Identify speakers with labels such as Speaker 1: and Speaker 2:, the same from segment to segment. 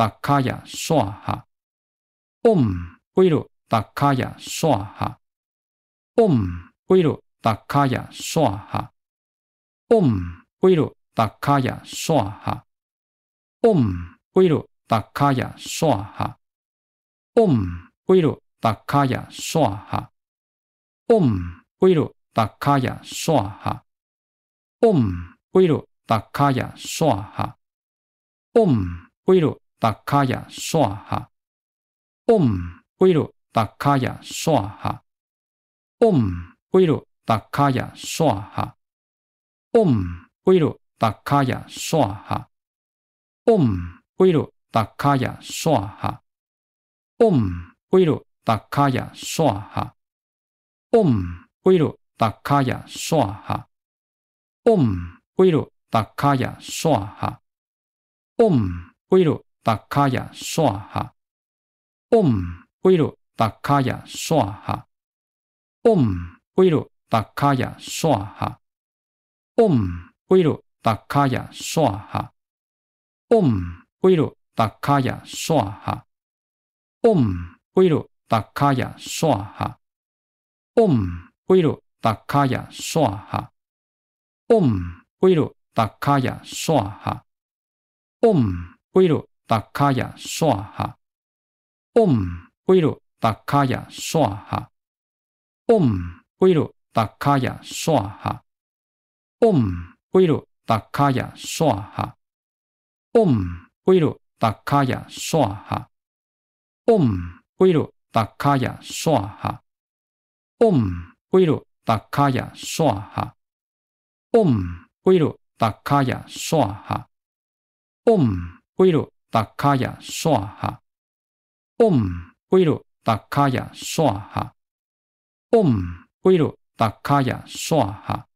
Speaker 1: 打卡呀，刷哈！嗡，归了！打卡呀，刷哈！嗡，归了！打卡呀，刷哈！嗡，归了！打卡呀，刷哈！嗡，归了！打卡呀，刷哈！嗡，归了！打卡呀，刷哈！嗡，归了！打卡呀，刷哈！嗡，归了！打卡呀，刷哈！嗡，归了！达卡雅唰哈，嗡归入；达卡雅唰哈，嗡归入；达卡雅唰哈，嗡归入；达卡雅唰哈，嗡归入；达卡雅唰哈，嗡归入；达卡雅唰哈，嗡归入；达卡雅唰哈，嗡归入；达卡雅唰哈，嗡归入。达卡亚耍哈，嗡微罗达卡亚耍哈，嗡微罗达卡亚耍哈，嗡微罗达卡亚耍哈，嗡微罗达卡亚耍哈，嗡微罗达卡亚耍哈，嗡微罗达卡亚耍哈，嗡微罗达卡亚耍哈，嗡微罗。达卡亚刷哈，嗡归了；达卡亚刷哈，嗡归了；达卡亚刷哈，嗡归了；达卡亚刷哈，嗡归了；达卡亚刷哈，嗡归了；达卡亚刷哈，嗡归了；达卡亚刷哈，嗡归了。达卡雅唰哈，嗡回罗；达卡雅唰哈，嗡微罗；达卡雅唰哈，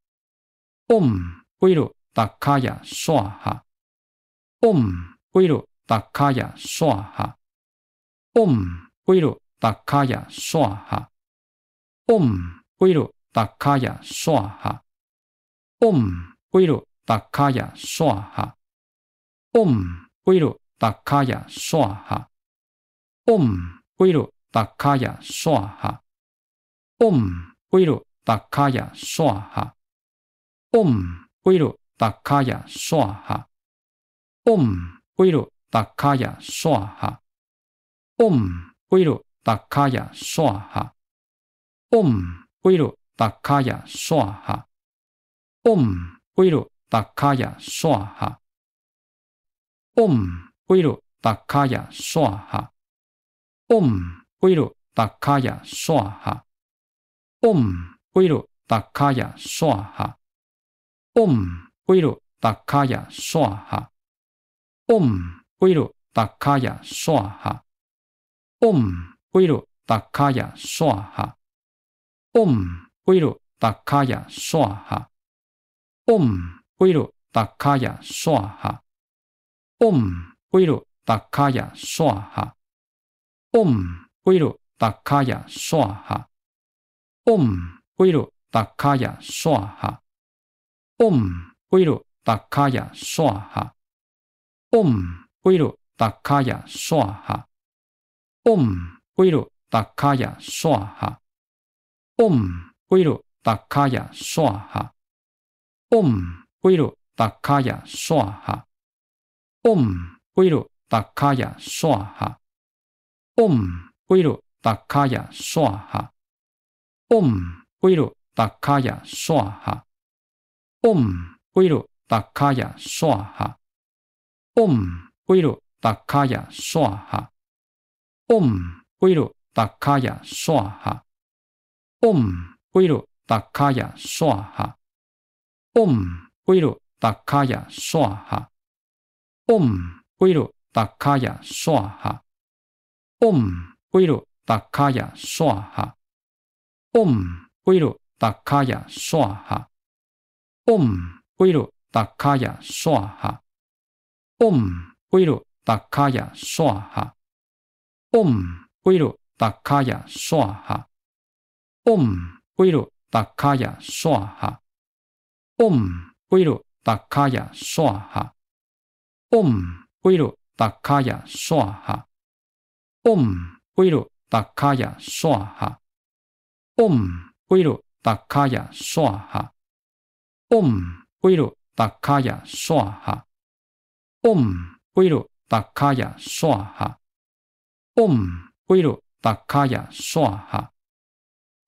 Speaker 1: 嗡微罗；达卡雅唰哈，嗡微罗；达卡雅唰哈，嗡微罗；达卡雅唰哈，嗡微罗；达卡雅唰哈，嗡微罗。达卡亚耍哈，嗡！微罗达卡亚耍哈，嗡！微罗达卡亚耍哈，嗡！微罗达卡亚耍哈，嗡！微罗达卡亚耍哈，嗡！微罗达卡亚耍哈，嗡！微罗达卡亚耍哈，嗡！微罗达卡亚耍哈，嗡！ウィルバカヤソアハ。归入达卡亚娑哈，嗡。归入达卡亚娑哈，嗡。归入达卡亚娑哈，嗡。归入达卡亚娑哈，嗡。归入达卡亚娑哈，嗡。归入达卡亚娑哈，嗡。归入达卡亚娑哈，嗡。イルダカヤソアハ。オムウイルダカヤソアハ。オムウイルダカヤソアハ。オムウイルダカヤソアハ。オムウイルダカヤソアハ。オムウイルダカヤソアハ。オムウイルダカヤソアハ。オムオムウィルダカヤスワハ。オムウィルダカヤスワハ。オムウィルダカヤスワハ。オムウィルダカヤスワハ。オムウィルダカヤスワハ。オムウィルダカヤスワハ。オムウィルダカヤスワハ。オムウィルダカヤスワハ。オム归路打卡呀，刷哈！嗡，归路打卡呀，刷哈！嗡，归路打卡呀，刷哈！嗡，归路打卡呀，刷哈！嗡，归路打卡呀，刷哈！嗡，归路打卡呀，刷哈！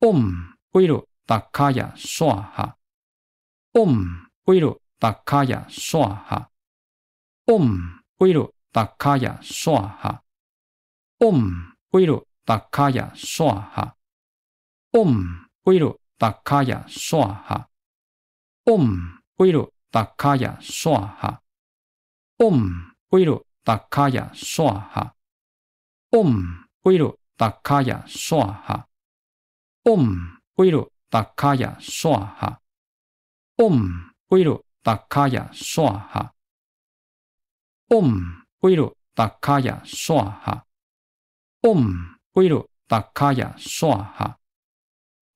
Speaker 1: 嗡，归路打卡呀，刷哈！嗡，归路打卡呀，刷哈！ウィルバカヤソアハ。オカヤソアハ。嗡，归入达卡亚刹哈，嗡，归入达卡亚刹哈，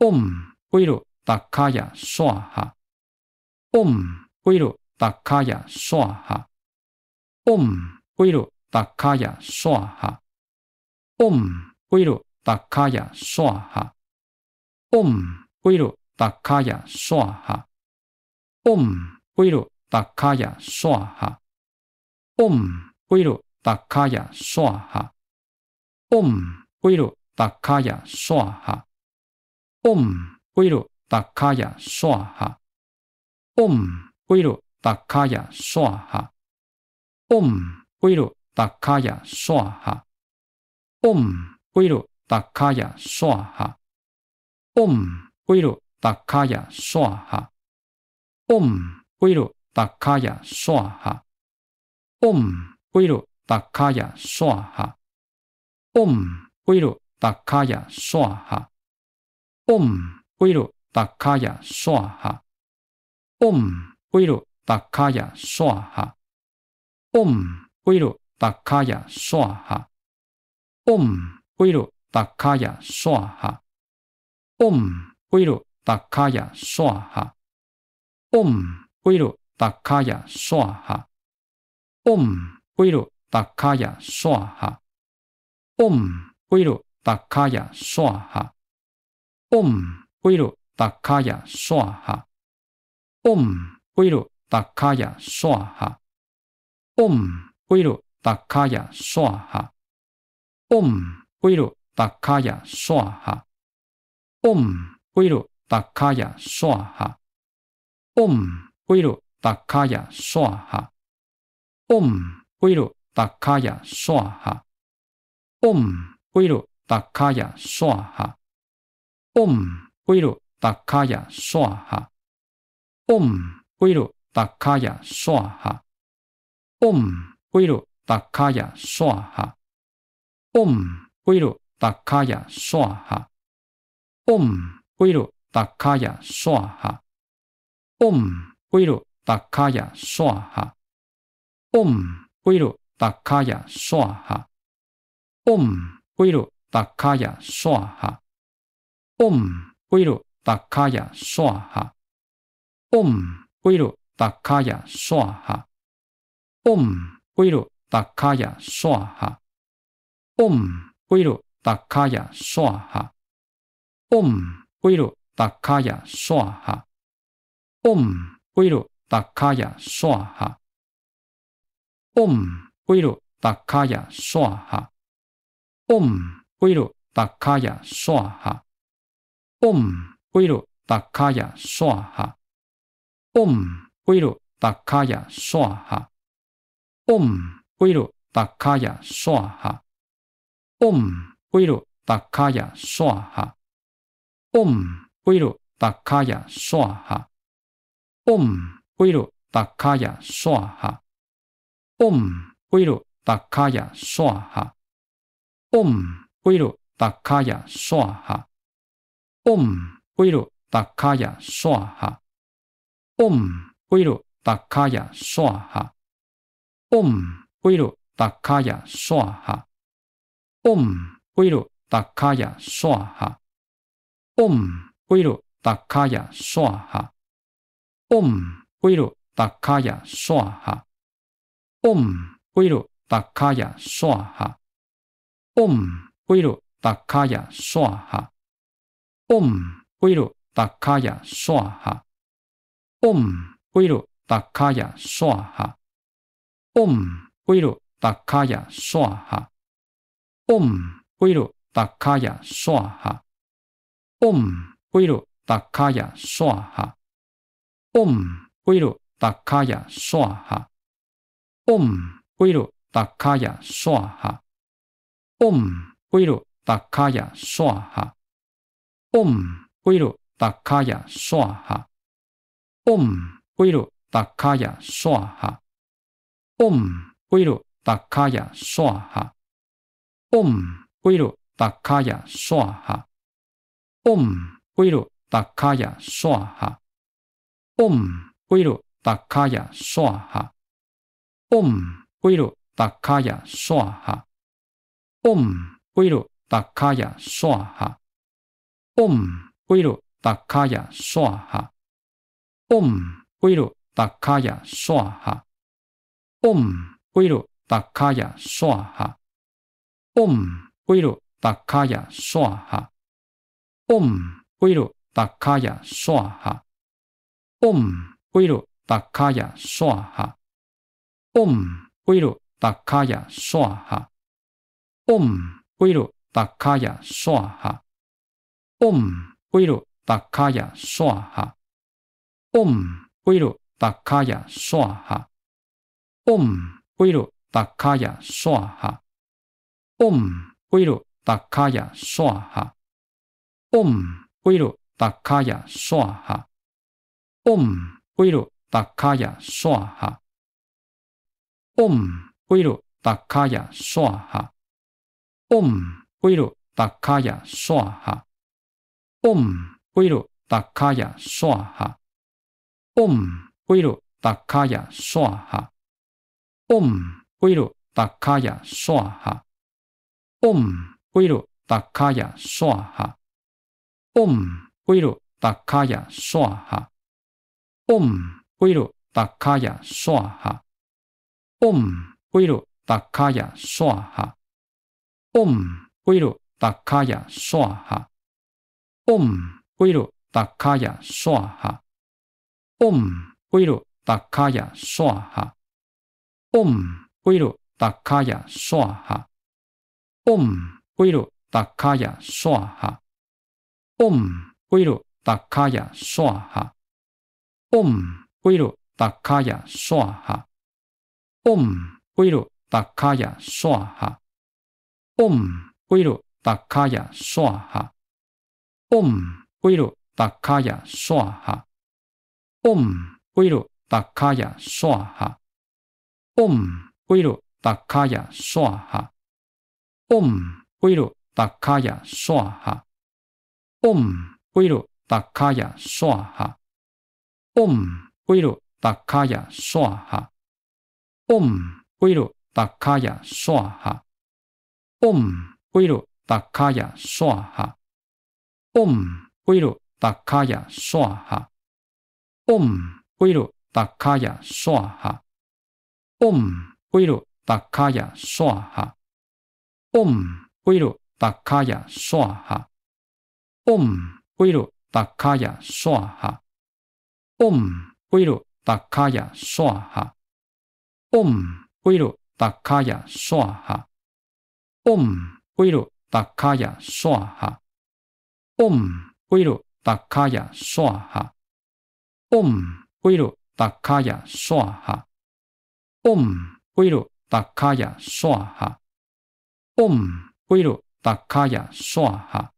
Speaker 1: 嗡，归入达卡亚刹哈，嗡，归入达卡亚刹哈，嗡，归入达卡亚刹哈，嗡，归入达卡亚刹哈，嗡，归入达卡亚刹哈，嗡，归入达卡亚刹那。嗡，微落达卡亚唰哈！嗡，微落达卡亚唰哈！嗡，微落达卡亚唰哈！嗡，微落达卡亚唰哈！嗡，微落达卡亚唰哈！嗡，微落达卡亚唰哈！嗡，微落达卡亚唰哈！嗡，微落达卡亚唰哈！嗡，归入达卡亚刹哈，嗡，归入达卡亚刹哈，嗡，归入达卡亚刹哈，嗡，归入达卡亚刹哈，嗡，归入达卡亚刹哈，嗡，归入达卡亚刹哈，嗡，归入达卡亚刹哈，嗡，归入达卡亚刹那。嗡，微罗达卡雅娑哈。嗡，微罗达卡雅娑哈。嗡，微罗达卡雅娑哈。嗡，微罗达卡雅娑哈。嗡，微罗达卡雅娑哈。嗡，微罗达卡雅娑哈。嗡，微罗达卡雅娑哈。嗡，微罗达卡雅娑哈。嗡，微鲁达卡雅唰哈！嗡，微鲁达卡雅唰哈！嗡，微鲁达卡雅唰哈！嗡，微鲁达卡雅唰哈！嗡，微鲁达卡雅唰哈！嗡，微鲁达卡雅唰哈！嗡，微鲁达卡雅唰哈！嗡，微鲁达卡雅唰哈！嗡，归鲁达卡亚刷哈，嗡，归鲁达卡亚刷哈，嗡，归鲁达卡亚刷哈，嗡，归鲁达卡亚刷哈，嗡，归鲁达卡亚刷哈，嗡，归鲁达卡亚刷哈，嗡，归鲁达卡亚刷哈，嗡，归鲁达卡亚刹那。嗡，微落达卡亚唰哈！嗡，微落达卡亚唰哈！嗡，微落达卡亚唰哈！嗡，微落达卡亚唰哈！嗡，微落达卡亚唰哈！嗡，微落达卡亚唰哈！嗡，微落达卡亚唰哈！嗡，微落达卡亚唰哈！嗡，微落达卡亚唰哈！嗡，微落达卡亚唰哈！嗡，微落达卡亚唰哈！嗡，微落达卡亚唰哈！嗡，微落达卡亚唰哈！嗡，微落达卡亚唰哈！嗡，微落达卡亚唰哈！嗡，微落达卡亚唰哈！嗡，归鲁达卡亚刹哈，嗡，归鲁达卡亚刹哈，嗡，归鲁达卡亚刹哈，嗡，归鲁达卡亚刹哈，嗡，归鲁达卡亚刹哈，嗡，归鲁达卡亚刹哈，嗡，归鲁达卡亚刹哈，嗡，归鲁达卡亚刹那。嗡，微鲁达卡亚唰哈！嗡，微鲁达卡亚唰哈！嗡，微鲁达卡亚唰哈！嗡，微鲁达卡亚唰哈！嗡，微鲁达卡亚唰哈！嗡，微鲁达卡亚唰哈！嗡，微鲁达卡亚唰哈！嗡，微鲁达卡亚唰哈！嗡，微弱打卡呀，唰哈！嗡，微弱打卡呀，唰哈！嗡，微弱打卡呀，唰哈！嗡，微弱打卡呀，唰哈！嗡，微弱打卡呀，唰哈！嗡，微弱打卡呀，唰哈！嗡，微弱打卡呀，唰哈！嗡，微弱打卡呀，唰哈！嗡，维鲁达卡亚耍哈！嗡，维鲁达卡亚耍哈！嗡，维鲁达卡亚耍哈！嗡，维鲁达卡亚耍哈！嗡，维鲁达卡亚耍哈！嗡，维鲁达卡亚耍哈！嗡，维鲁达卡亚耍哈！嗡，维鲁达卡亚耍哈！嗡，归入达卡亚刹哈，嗡，归入达卡亚刹哈，嗡，归入达卡亚刹哈，嗡，归入达卡亚刹哈，嗡，归入达卡亚刹哈，嗡，归入达卡亚刹哈，嗡，归入达卡亚刹哈，嗡，归入达卡亚刹那。嗡，微落打卡呀，唰哈！嗡，微落打卡呀，唰哈！嗡，微落打卡呀，唰哈！嗡，微落打卡呀，唰哈！嗡，微落打卡呀，唰哈！嗡，微落打卡呀，唰哈！嗡，微落打卡呀，唰哈！嗡，微落打卡呀，唰哈！嗡，微落达卡亚唰哈！嗡，微落达卡亚唰哈！嗡，微落达卡亚唰哈！嗡，微落达卡亚唰哈！嗡，微落达卡亚唰哈！嗡，微落达卡亚唰哈！嗡，微落达卡亚唰哈！嗡，微落达卡亚唰哈！嗡，微落达卡亚唰哈！嗡，微落达卡亚唰哈！嗡，微落达卡亚唰哈！嗡，微落达卡亚唰哈！嗡，微落达卡亚唰哈！嗡，微落达卡亚唰哈！嗡，微落达卡亚唰哈！嗡，微落达卡亚唰哈！嗡，微落达卡亚唰哈！嗡，微落达卡亚唰哈！嗡，微落达卡亚唰哈！嗡，微落达卡亚唰哈！嗡，微落达卡亚唰哈！嗡，微落达卡亚唰哈！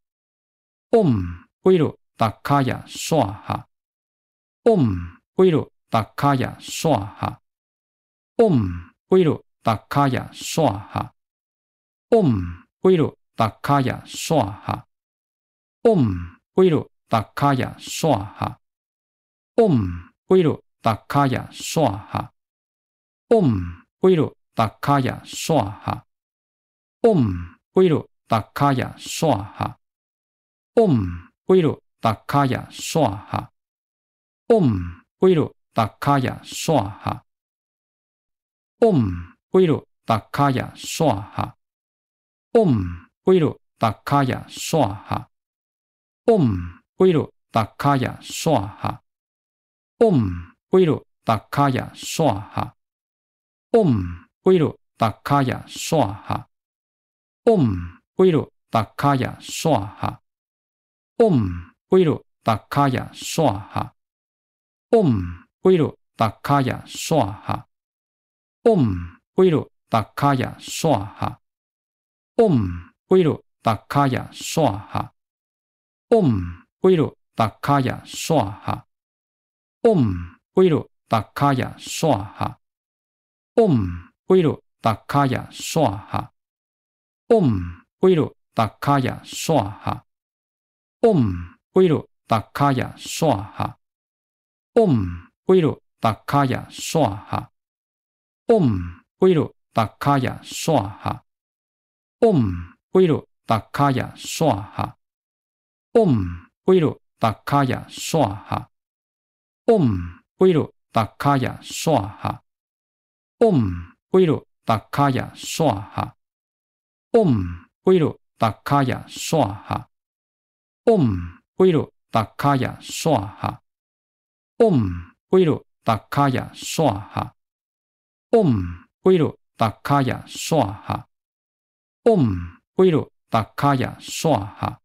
Speaker 1: 嗡，微落达卡亚唰哈！嗡，微落达卡亚唰哈！嗡，微罗达卡雅唰哈！嗡，微罗达卡雅唰哈！嗡，微罗达卡雅唰哈！嗡，微罗达卡雅唰哈！嗡，微罗达卡雅唰哈！嗡，微罗达卡雅唰哈！嗡，微罗达卡雅唰哈！嗡，微罗达卡雅唰哈！嗡，微鲁达卡亚唰哈！嗡，微鲁达卡亚唰哈！嗡，微鲁达卡亚唰哈！嗡，微鲁达卡亚唰哈！嗡，微鲁达卡亚唰哈！嗡，微鲁达卡亚唰哈！嗡，微鲁达卡亚唰哈！嗡，微鲁达卡亚唰哈！嗡，微落达卡亚唰哈！嗡，微落达卡亚唰哈！嗡，微落达卡亚唰哈！嗡，微落达卡亚唰哈！嗡，微落达卡亚唰哈！嗡，微落达卡亚唰哈！嗡，微落达卡亚唰哈！嗡，微落达卡亚唰哈！嗡，微落达卡亚唰哈！嗡，微落达卡亚唰哈！嗡，微落达卡亚唰哈！嗡，微落达卡亚唰哈！嗡，微落达卡亚唰哈！嗡，微落达卡亚唰哈！嗡，微落达卡亚唰哈！嗡，微落达卡亚唰哈！嗡，归入达卡亚刹哈，嗡，归入达卡亚刹哈，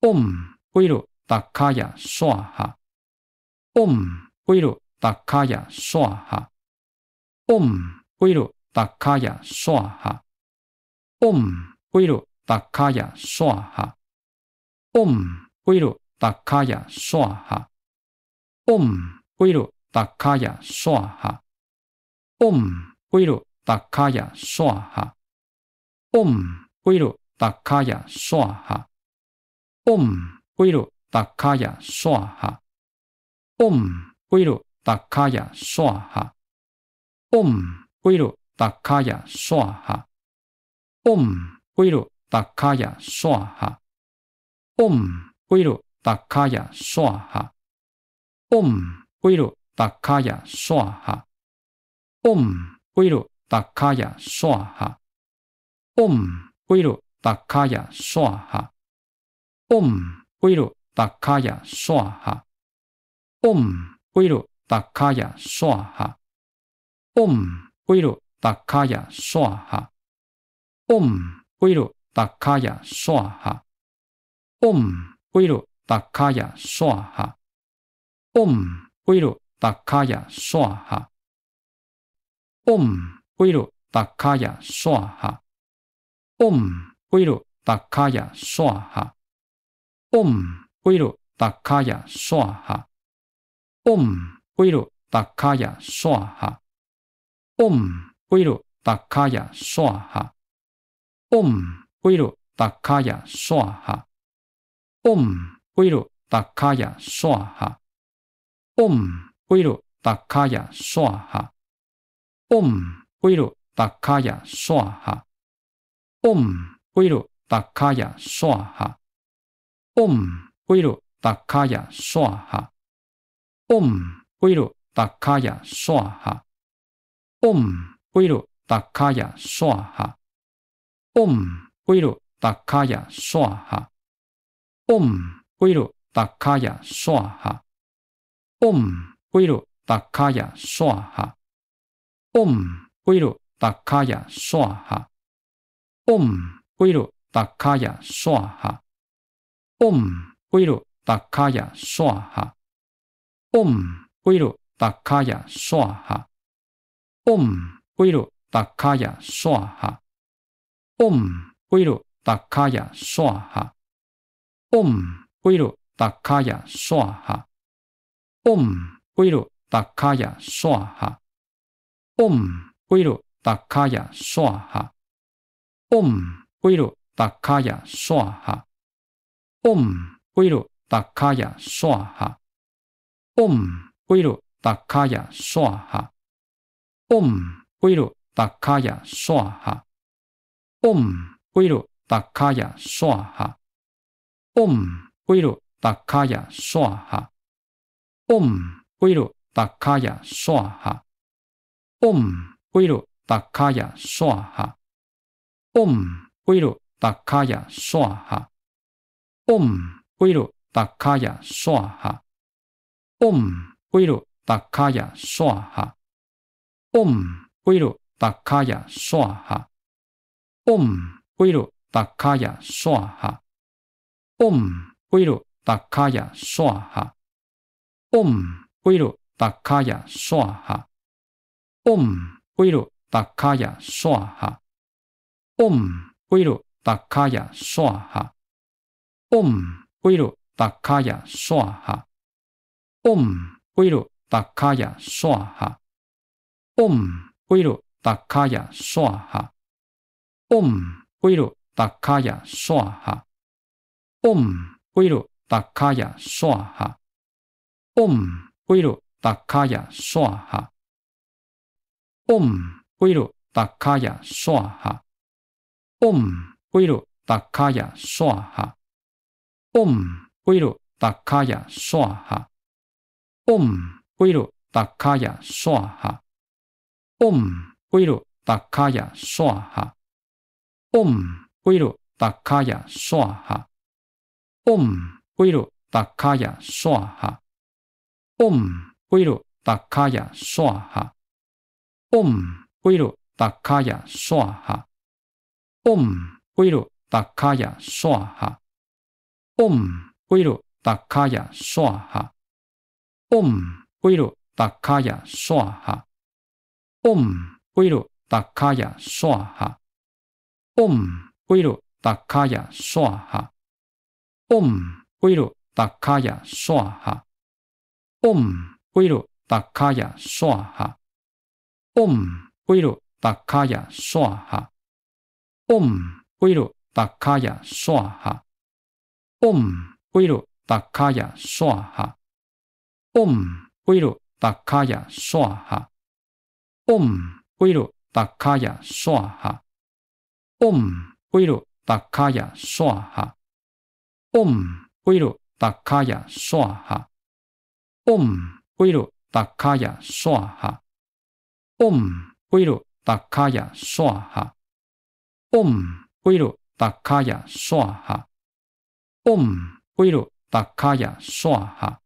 Speaker 1: 嗡，归入达卡亚刹哈，嗡，归入达卡亚刹哈，嗡，归入达卡亚刹哈，嗡，归入达卡亚刹哈，嗡，归入达卡亚刹哈，嗡，归入达卡亚刹那。嗡，归入达卡亚刹哈，嗡，归入达卡亚刹哈，嗡，归入达卡亚刹哈，嗡，归入达卡亚刹哈，嗡，归入达卡亚刹哈，嗡，归入达卡亚刹哈，嗡，归入达卡亚刹哈，嗡，归入达卡亚刹那。嗡，微罗达卡雅娑哈。嗡，微罗达卡雅娑哈。嗡，微罗达卡雅娑哈。嗡，微罗达卡雅娑哈。嗡，微罗达卡雅娑哈。嗡，微罗达卡雅娑哈。嗡，微罗达卡雅娑哈。嗡，微罗达卡雅娑哈。嗡，微落打卡呀，唰哈！嗡，微落打卡呀，唰哈！嗡，微落打卡呀，唰哈！嗡，微落打卡呀，唰哈！嗡，微落打卡呀，唰哈！嗡，微落打卡呀，唰哈！嗡，微落打卡呀，唰哈！嗡，微落打卡呀，唰哈！嗡，微鲁达卡雅刷哈！嗡，微鲁达卡雅刷哈！嗡，微鲁达卡雅刷哈！嗡，微鲁达卡雅刷哈！嗡，微鲁达卡雅刷哈！嗡，微鲁达卡雅刷哈！嗡，微鲁达卡雅刷哈！嗡，微鲁达卡雅刷哈！嗡，归鲁达卡亚刹哈，嗡，归鲁达卡亚刹哈，嗡，归鲁达卡亚刹哈，嗡，归鲁达卡亚刹哈，嗡，归鲁达卡亚刹哈，嗡，归鲁达卡亚刹哈，嗡，归鲁达卡亚刹哈，嗡，归鲁达卡亚刹那。嗡，归入达卡亚刹哈，嗡，归入达卡亚刹哈，嗡，归入达卡亚刹哈，嗡，归入达卡亚刹哈，嗡，归入达卡亚刹哈，嗡，归入达卡亚刹哈，嗡，归入达卡亚刹哈，嗡，归入达卡亚刹那。嗡，微罗达卡雅唰哈！嗡，微罗达卡雅唰哈！嗡，微罗达卡雅唰哈！嗡，微罗达卡雅唰哈！嗡，微罗达卡雅唰哈！嗡，微罗达卡雅唰哈！嗡，微罗达卡雅唰哈！嗡，微罗达卡雅唰哈！嗡，微罗达卡雅唰哈！嗡，微罗达卡雅唰哈！嗡，微罗达卡雅唰哈！嗡，微罗达卡雅唰哈！嗡，微罗达卡雅唰哈！嗡，微罗达卡雅唰哈！嗡，微罗达卡雅唰哈！嗡，微罗达卡雅唰哈！嗡，归鲁达卡亚刹哈，嗡，归鲁达卡亚刹哈，嗡，归鲁达卡亚刹哈，嗡，归鲁达卡亚刹哈，嗡，归鲁达卡亚刹哈，嗡，归鲁达卡亚刹哈，嗡，归鲁达卡亚刹哈，嗡，归鲁达卡亚刹那。嗡，微鲁达卡亚唰哈！嗡，微鲁达卡亚唰哈！嗡，微鲁达卡亚唰哈！嗡，微鲁达卡亚唰哈！嗡，微鲁达卡亚唰哈！嗡，微鲁达卡亚唰哈！嗡，微鲁达卡亚唰哈！嗡，微鲁达卡亚唰哈！嗡，微落达卡亚唰哈！嗡，微落达卡亚唰哈！嗡，微落达卡亚唰哈！嗡，微落达卡亚唰哈！嗡，微落达卡亚唰哈！嗡，微落达卡亚唰哈！嗡，微落达卡亚唰哈！嗡，微落达卡亚唰哈！嗡，微落达卡亚唰哈！嗡，微落达卡亚唰哈！嗡，微落达卡亚唰哈！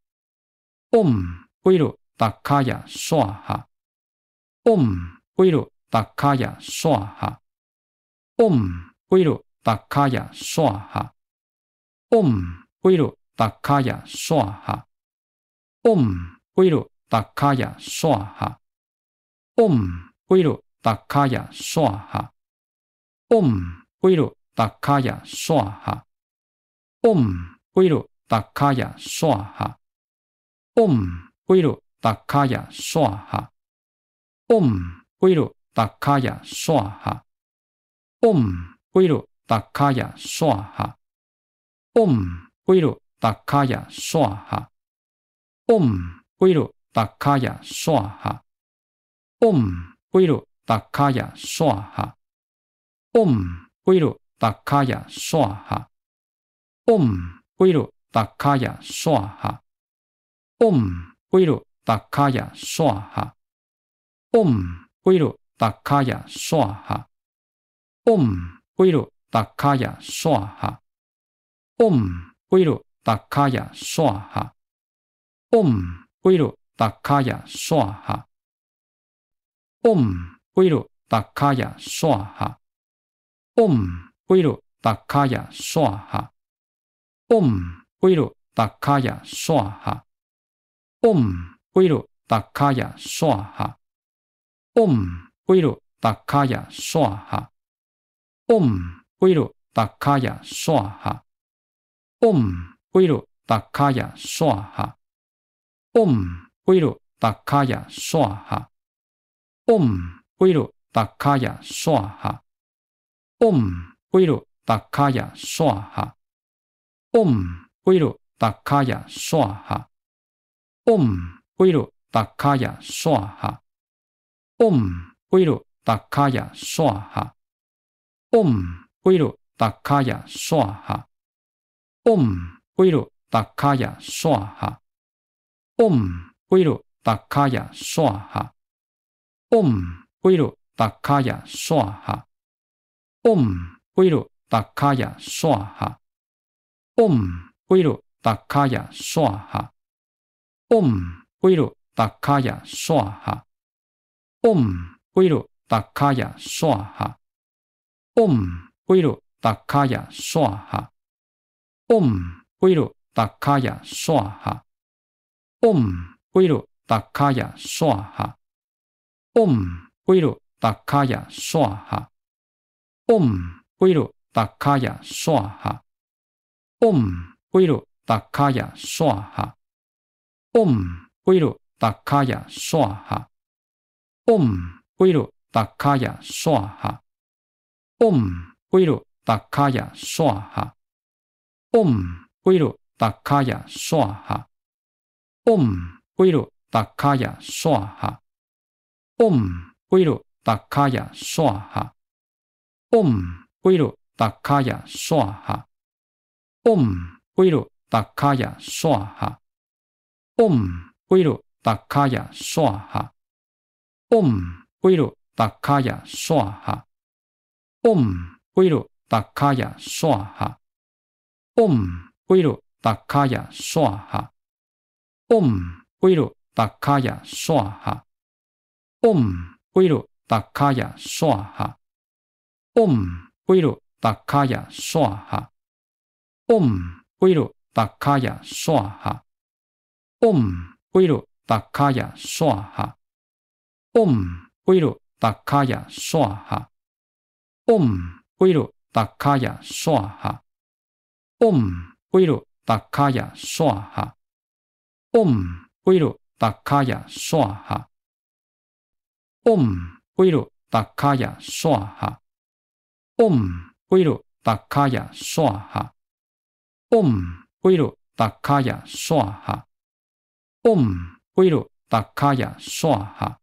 Speaker 1: 嗡，微落达卡亚唰哈！嗡，微落达卡亚唰哈！嗡，微落达卡亚唰哈！嗡，微落达卡亚唰哈！嗡，微落达卡亚唰哈！嗡，微鲁达卡亚唰哈！嗡，微鲁达卡亚唰哈！嗡，微鲁达卡亚唰哈！嗡，微鲁达卡亚唰哈！嗡，微鲁达卡亚唰哈！嗡，微鲁达卡亚唰哈！嗡，微鲁达卡亚唰哈！嗡，微鲁达卡亚唰哈！嗡，微弱，打卡呀，唰哈！嗡，微弱，打卡呀，唰哈！嗡，微弱，打卡呀，唰哈！嗡，微弱，打卡呀，唰哈！嗡，微弱，打卡呀，唰哈！嗡，微弱，打卡呀，唰哈！嗡，微弱，打卡呀，唰哈！嗡，微弱，打卡呀，唰哈！嗡，微落达卡亚唰哈！嗡，微落达卡亚唰哈！嗡，微落达卡亚唰哈！嗡，微落达卡亚唰哈！嗡，微落达卡亚唰哈！嗡，微落达卡亚唰哈！嗡，微落达卡亚唰哈！嗡，微落达卡亚唰哈！オムウィルダカヤソアハ。オムウィルダカヤソアハ。オムウィルダカヤソアハ。オムウィルダカヤソアハ。オムウィルダカヤソアハ。オムウィルダカヤソアハ。ウィルダカヤソアハ。ウィルダカヤソアハ。嗡，归路达卡亚唰哈！嗡，归路达卡亚唰哈！嗡，归路达卡亚唰哈！嗡，归路达卡亚唰哈！嗡，归路达卡亚唰哈！嗡，归路达卡亚唰哈！嗡，归路达卡亚唰哈！嗡，归路达卡亚唰哈！嗡，微鲁达卡亚刷哈！嗡，微鲁达卡亚刷哈！嗡，微鲁达卡亚刷哈！嗡，微鲁达卡亚刷哈！嗡，微鲁达卡亚刷哈！嗡，微鲁达卡亚刷哈！嗡，微鲁达卡亚刷哈！嗡，微鲁达卡亚刷哈！嗡，微罗达卡雅唰哈！嗡，微罗达卡雅唰哈！嗡，微罗达卡雅唰哈！嗡，微罗达卡雅唰哈！嗡，微罗达卡雅唰哈！嗡，微罗达卡雅唰哈！嗡，微罗达卡雅唰哈！嗡，微罗达卡雅唰哈！嗡，微弱，打卡呀，唰哈！嗡，微弱，打卡呀，唰哈！嗡，微弱，打卡呀，唰哈！嗡，微弱，打卡呀，唰哈！嗡，微弱，打卡呀，唰哈！嗡，微弱，打卡呀，唰哈！嗡，微弱，打卡呀，唰哈！嗡，微弱，打卡呀，唰哈！嗡，微罗达卡雅娑哈。嗡，微罗达卡雅娑哈。嗡，微罗达卡雅娑哈。嗡，微罗达卡雅娑哈。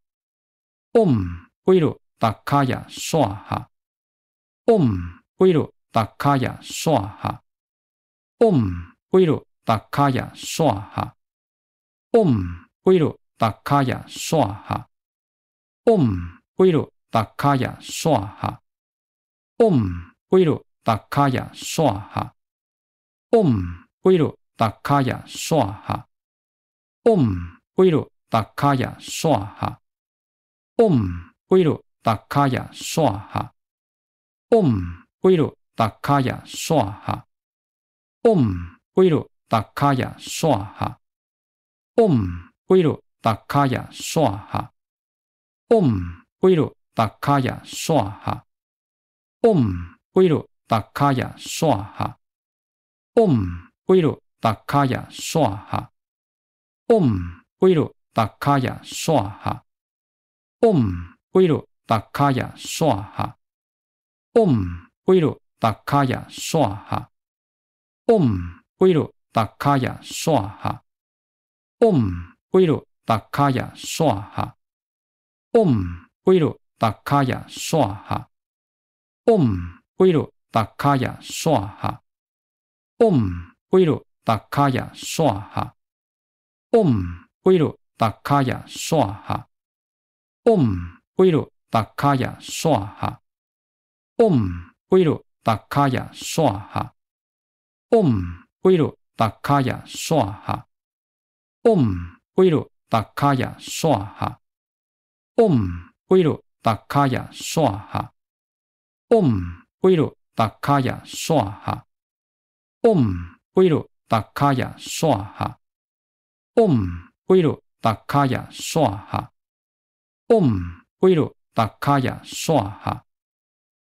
Speaker 1: 嗡，微罗达卡雅娑哈。嗡，微罗达卡雅娑哈。嗡，微罗达卡雅娑哈。嗡，微罗达卡雅娑哈。嗡，微落达卡亚唰哈！嗡，微落达卡亚唰哈！嗡，微落达卡亚唰哈！嗡，微落达卡亚唰哈！嗡，微落达卡亚唰哈！嗡，微落达卡亚唰哈！嗡，微落达卡亚唰哈！嗡，微落达卡亚唰哈！嗡，归入达卡亚刹哈，嗡，归入达卡亚刹哈，嗡，归入达卡亚刹哈，嗡，归入达卡亚刹哈，嗡，归入达卡亚刹哈，嗡，归入达卡亚刹哈，嗡，归入达卡亚刹哈，嗡，归入达卡亚刹那。嗡，微罗达卡雅唰哈！嗡，微罗达卡雅唰哈！嗡，微罗达卡雅唰哈！嗡，微罗达卡雅唰哈！嗡，微罗达卡雅唰哈！嗡，微罗达卡雅唰哈！嗡，微罗达卡雅唰哈！嗡，微罗达卡雅唰哈！嗡，微落达卡亚唰哈！嗡，微落达卡亚唰哈！嗡，微落达卡亚唰哈！嗡，微落达卡亚唰哈！嗡，微落达卡亚唰哈！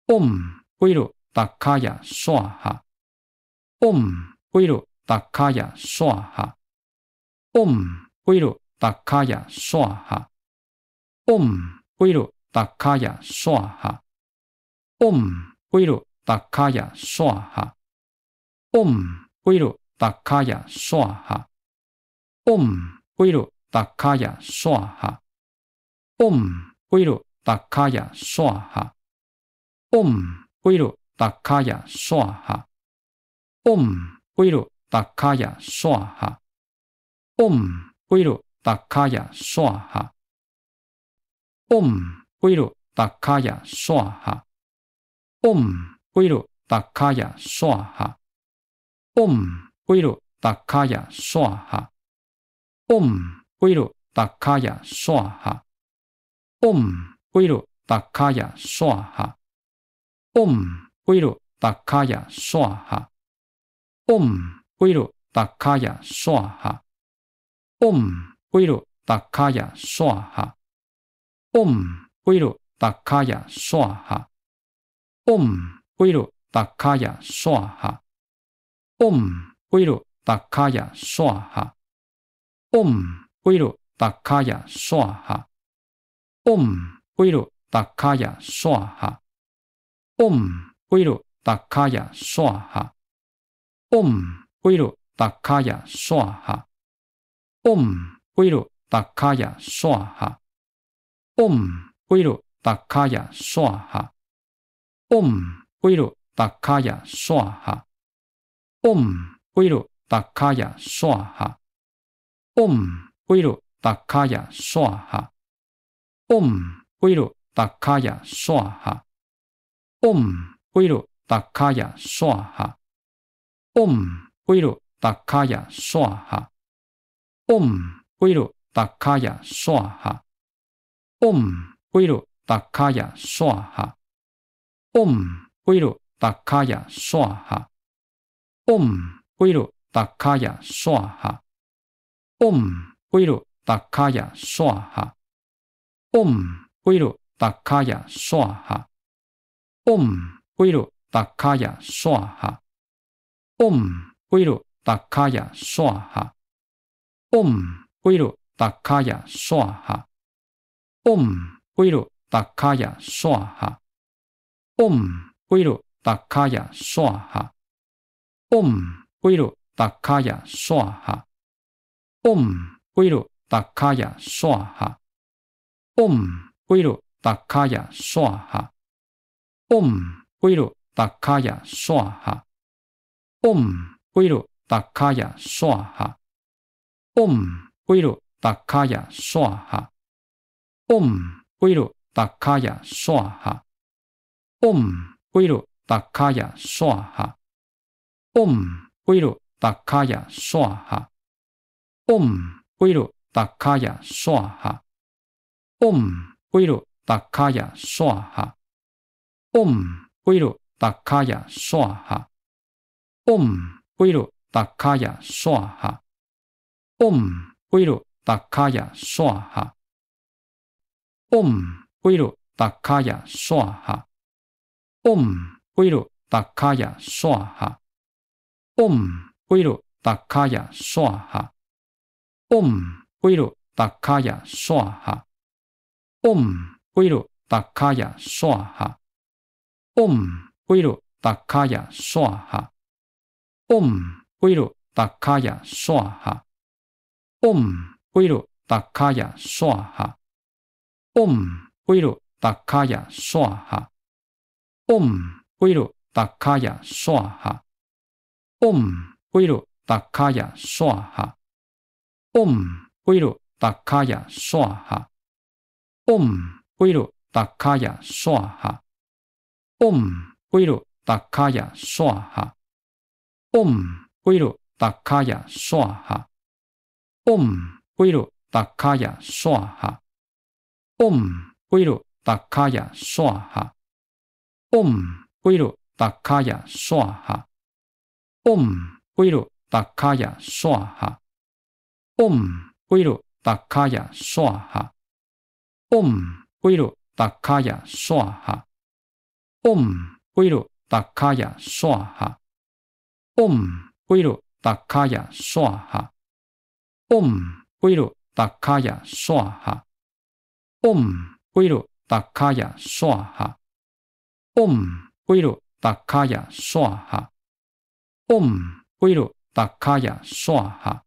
Speaker 1: 嗡，微落达卡亚唰哈！嗡，微落达卡亚唰哈！嗡，微落达卡亚唰哈！嗡，微入达卡亚唰哈！嗡，微入达卡亚唰哈！嗡，微入达卡亚唰哈！嗡，微入达卡亚唰哈！嗡，微入达卡亚唰哈！嗡，微入达卡亚唰哈！嗡，微入达卡亚唰哈！嗡，微入达卡亚唰哈！嗡，微落达卡亚唰哈！嗡，微落达卡亚唰哈！嗡，微落达卡亚唰哈！嗡，微落达卡亚唰哈！嗡，微落达卡亚唰哈！嗡，微落达卡亚唰哈！嗡，微落达卡亚唰哈！嗡，微落达卡亚唰哈！嗡，微入达卡亚唰哈！嗡，微入达卡亚唰哈！嗡，微入达卡亚唰哈！嗡，微入达卡亚唰哈！嗡，微入达卡亚唰哈！嗡，微入达卡亚唰哈！嗡，微入达卡亚唰哈！嗡，微入达卡亚唰哈！嗡，微罗达卡雅娑哈。嗡，微罗达卡雅娑哈。嗡，微罗达卡雅娑哈。嗡，微罗达卡雅娑哈。嗡，微罗达卡雅娑哈。嗡，微罗达卡雅娑哈。嗡，微罗达卡雅娑哈。嗡，微罗达卡雅娑哈。嗡，归鲁达卡亚娑哈。嗡，归鲁达卡亚娑哈。嗡，归鲁达卡亚娑哈。嗡，归鲁达卡亚娑哈。嗡，归鲁达卡亚娑哈。嗡，归鲁达卡亚娑哈。嗡，归鲁达卡亚娑哈。嗡，归鲁达卡亚娑哈。嗡，归鲁达卡亚刹哈，嗡，归鲁达卡亚刹哈，嗡，归鲁达卡亚刹哈，嗡，归鲁达卡亚刹哈，嗡，归鲁达卡亚刹哈，嗡，归鲁达卡亚刹哈，嗡，归鲁达卡亚刹哈，嗡，归鲁达卡亚刹那。嗡，微入达卡亚唰哈！嗡，微入达卡亚唰哈！嗡，微入达卡亚唰哈！嗡，微入达卡亚唰哈！嗡，微入达卡亚唰哈！嗡，微入达卡亚唰哈！嗡，微入达卡亚唰哈！嗡，微入达卡亚唰哈！嗡，微罗达卡雅娑哈。嗡，微罗达卡雅娑哈。嗡，微罗达卡雅娑哈。嗡，微罗达卡雅娑哈。嗡，微罗达卡雅娑哈。嗡，微罗达卡雅娑哈。嗡，微罗达卡雅娑哈。嗡，微罗达卡雅娑哈。嗡，归入达卡亚刹哈，嗡，归入达卡亚刹哈，嗡，归入达卡亚刹哈，嗡，归入达卡亚刹哈，嗡，归入达卡亚刹哈，嗡，归入达卡亚刹哈，嗡，归入达卡亚刹哈，嗡，归入达卡亚刹那。嗡，归鲁达卡亚刷哈！嗡，归鲁达卡亚刷哈！嗡，归鲁达卡亚刷哈！嗡，归鲁达卡亚刷哈！嗡，归鲁达卡亚刷哈！嗡，归鲁达卡亚刷哈！嗡，归鲁达卡亚刷哈！嗡，归鲁达卡亚刷哈！嗡，微落达卡亚唰哈！嗡，微落达卡亚唰哈！嗡，微落达卡亚唰哈！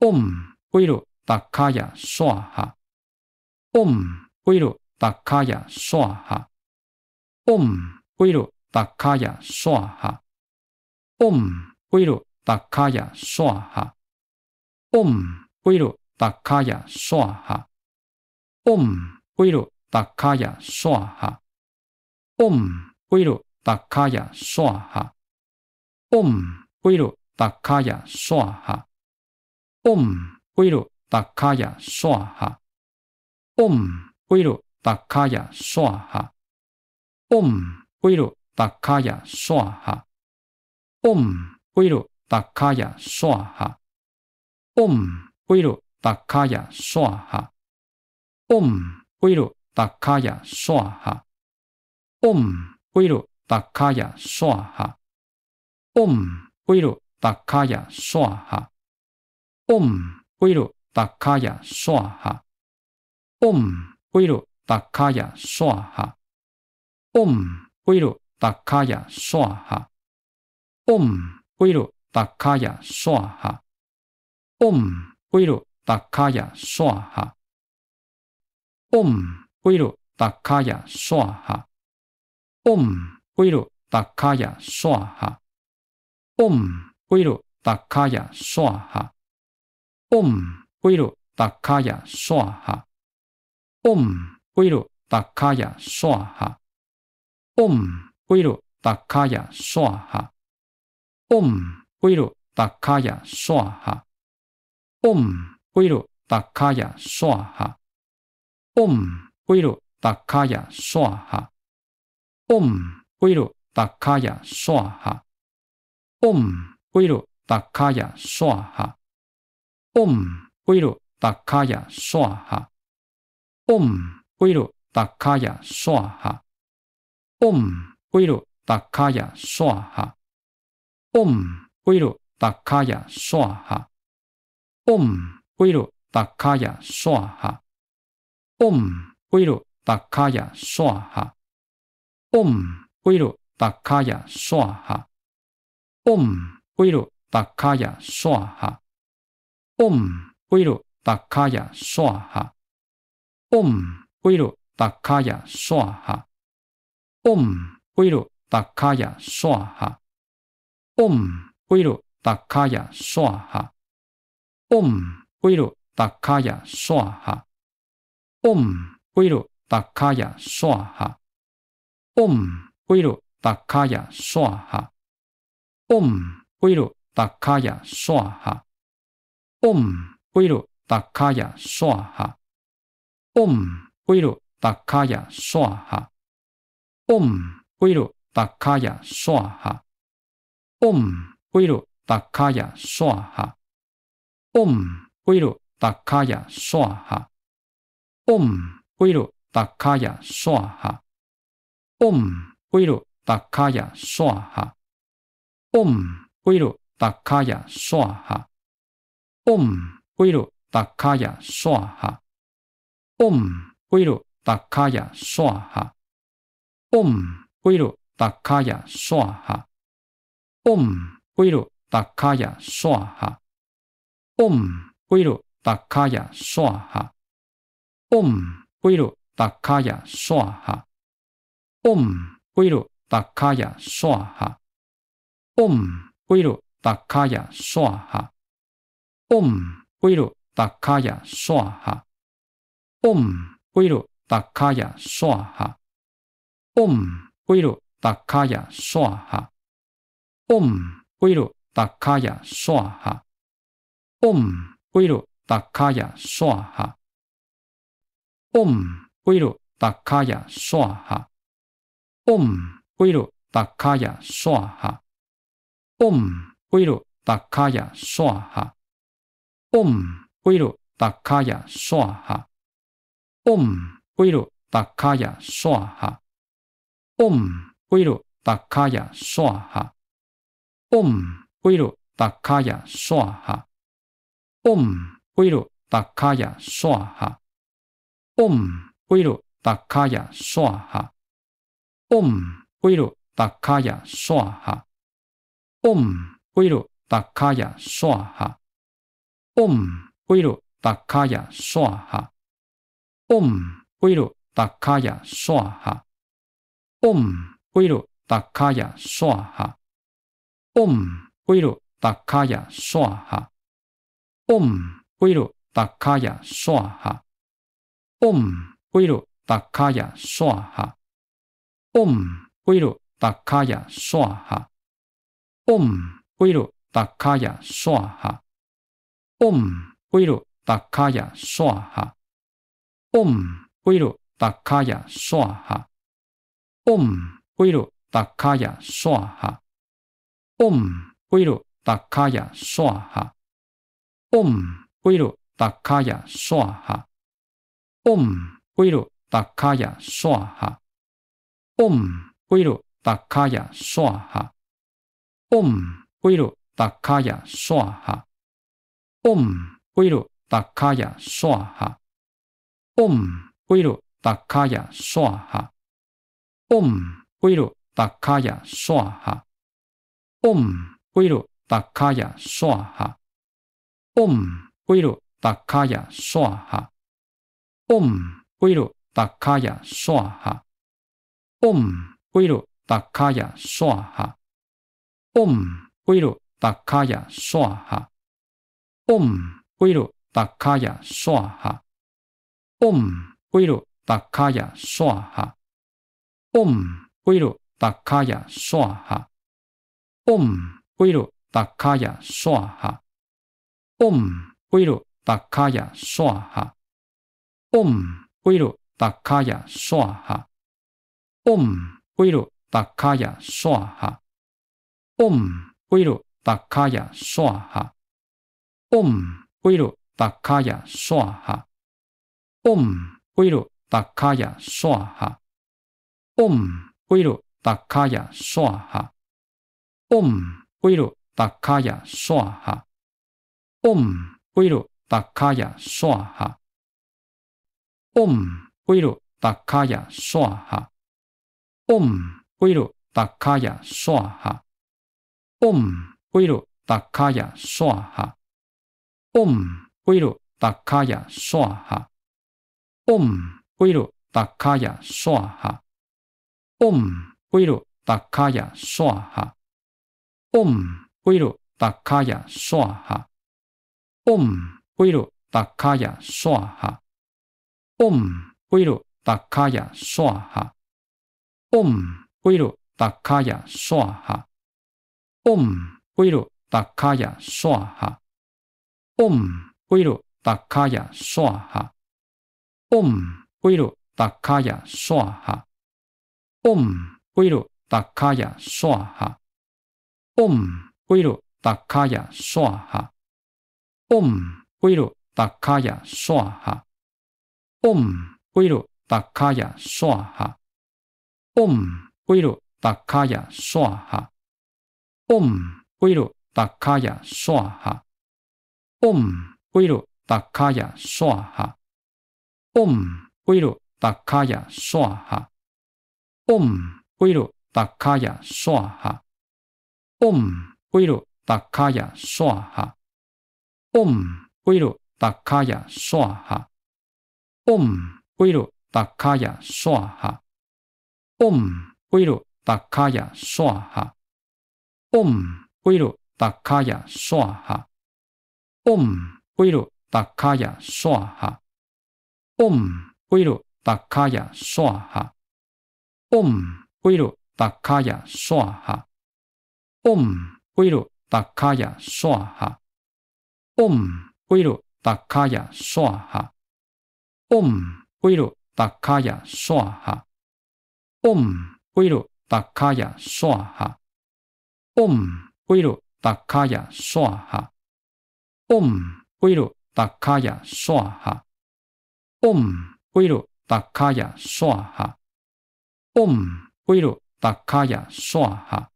Speaker 1: 嗡，微落达卡亚唰哈！嗡，微落达卡亚唰哈！嗡，微落达卡亚唰哈！嗡，微落达卡亚唰哈！嗡，微落达卡亚唰哈！嗡，微落达卡亚唰哈！嗡，微落达卡亚唰哈！嗡，微落达卡亚唰哈！嗡，微落达卡亚唰哈！嗡，微落达卡亚唰哈！嗡，微落达卡亚唰哈！嗡，微落达卡亚唰哈！嗡，微落达卡亚唰哈！オムウィルダカヤソアハ。オムウィルダカヤソアハ。ウィルダカヤソアハ。ウィルダカヤソアハ。ウィルダカヤソアハ。ウィルダカヤソアハ。ウィルダカヤソアハ。ウィルダカヤソアハ。嗡，归鲁达卡亚刷哈，嗡，归鲁达卡亚刷哈，嗡，归鲁达卡亚刷哈，嗡，归鲁达卡亚刷哈，嗡，归鲁达卡亚刷哈，嗡，归鲁达卡亚刷哈，嗡，归鲁达卡亚刷哈，嗡，归鲁达卡亚刹那。オムウィルダカヤソアハ。オムウィルダカヤソアハ。オムウィルダカヤソアハ。オムウィルダカヤソアハ。オムウィルダカヤソアハ。オムウィルダカヤソアカヤソアハ。嗡，微落达卡亚唰哈！嗡，微落达卡亚唰哈！嗡，微落达卡亚唰哈！嗡，微落达卡亚唰哈！嗡，微落达卡亚唰哈！嗡，微落达卡亚唰哈！嗡，微落达卡亚唰哈！嗡，微落达卡亚唰哈！嗡，微落达卡亚唰哈！嗡，微落达卡亚唰哈！嗡，微落达卡亚唰哈！嗡，微落达卡亚唰哈！嗡，微落达卡亚唰哈！嗡，微落达卡亚唰哈！嗡，微落达卡亚唰哈！嗡，微落达卡亚唰哈！嗡，微鲁达卡亚唰哈！嗡，微鲁达卡亚唰哈！嗡，微鲁达卡亚唰哈！嗡，微鲁达卡亚唰哈！嗡，微鲁达卡亚唰哈！嗡，微鲁达卡亚唰哈！嗡，微鲁达卡亚唰哈！嗡，微鲁达卡亚唰哈！嗡，归鲁达卡亚刹哈，嗡，归鲁达卡亚刹哈，嗡，归鲁达卡亚刹哈，嗡，归鲁达卡亚刹哈，嗡，归鲁达卡亚刹哈，嗡，归鲁达卡亚刹哈，嗡，归鲁达卡亚刹哈，嗡，归鲁达卡亚刹那。嗡，微落达卡亚唰哈！嗡，微落达卡亚唰哈！嗡，微落达卡亚唰哈！嗡，微落达卡亚唰哈！嗡，微落达卡亚唰哈！嗡，微落达卡亚唰哈！嗡，微落达卡亚唰哈！嗡，微落达卡亚唰哈！嗡，微罗达卡雅娑哈。嗡，微罗达卡雅娑哈。嗡，微罗达卡雅娑哈。嗡，微罗达卡雅娑哈。嗡，微罗达卡雅娑哈。嗡，微罗达卡雅娑哈。嗡，微罗达卡雅娑哈。嗡，微罗达卡雅娑哈。嗡，归鲁达卡亚刹哈，嗡，归鲁达卡亚刹哈，嗡，归鲁达卡亚刹哈，嗡，归鲁达卡亚刹哈，嗡，归鲁达卡亚刹哈，嗡，归鲁达卡亚刹哈，嗡，归鲁达卡亚刹哈，嗡，归鲁达卡亚刹那。嗡，归鲁达卡亚刹哈，嗡，归鲁达卡亚刹哈，嗡，归鲁达卡亚刹哈，嗡，归鲁达卡亚刹哈，嗡，归鲁达卡亚刹哈，嗡，归鲁达卡亚刹哈，嗡，归鲁达卡亚刹哈，嗡，归鲁达卡亚刹那。嗡，微鲁达卡亚唰哈！嗡，微鲁达卡亚唰哈！嗡，微鲁达卡亚唰哈！嗡，微鲁达卡亚唰哈！嗡，微鲁达卡亚唰哈！嗡，微鲁达卡亚唰哈！嗡，微鲁达卡亚唰哈！嗡，微鲁达卡亚唰哈！嗡，微落达卡亚唰哈！嗡，微落达卡亚唰哈！嗡，微落达卡亚唰哈！嗡，微落达卡亚唰哈！嗡，微落达卡亚唰哈！嗡，微落达卡亚唰哈！嗡，微落达卡亚唰哈！嗡，微落达卡亚唰哈！嗡，归入达卡亚刹哈，嗡，归入达卡亚刹哈，嗡，归入达卡亚刹哈，嗡，归入达卡亚刹哈，嗡，归入达卡亚刹哈，嗡，归入达卡亚刹哈，嗡，归入达卡亚刹哈，嗡，归入达卡亚刹那。嗡，归鲁达卡亚娑哈。嗡，归鲁达卡亚娑哈。嗡，归鲁达卡亚娑哈。嗡，归鲁达卡亚娑哈。嗡，归鲁达卡亚娑哈。嗡，归鲁达卡亚娑哈。嗡，归鲁达卡亚娑哈。嗡，归鲁达卡亚娑哈。嗡，微弱，打卡呀，唰哈！嗡，微弱，打卡呀，唰哈！嗡，微弱，打卡呀，唰哈！嗡，微弱，打卡呀，唰哈！嗡，微弱，打卡呀，唰哈！嗡，微弱，打卡呀，唰哈！嗡，微弱，打卡呀，唰哈！嗡，微弱，打卡呀，唰哈！嗡，微罗达卡雅唰哈！嗡，微罗达卡雅唰哈！嗡，微罗达卡雅唰哈！嗡，微罗达卡雅唰哈！嗡，微罗达卡雅唰哈！嗡，微罗达卡雅唰哈！嗡，微罗达卡雅唰哈！嗡，微罗达卡雅唰哈！嗡，维鲁达卡亚娑哈。嗡，维鲁达卡亚娑哈。嗡，维鲁达卡亚娑哈。嗡，维鲁达卡亚娑哈。嗡，维鲁达卡亚娑哈。嗡，维鲁达卡亚娑哈。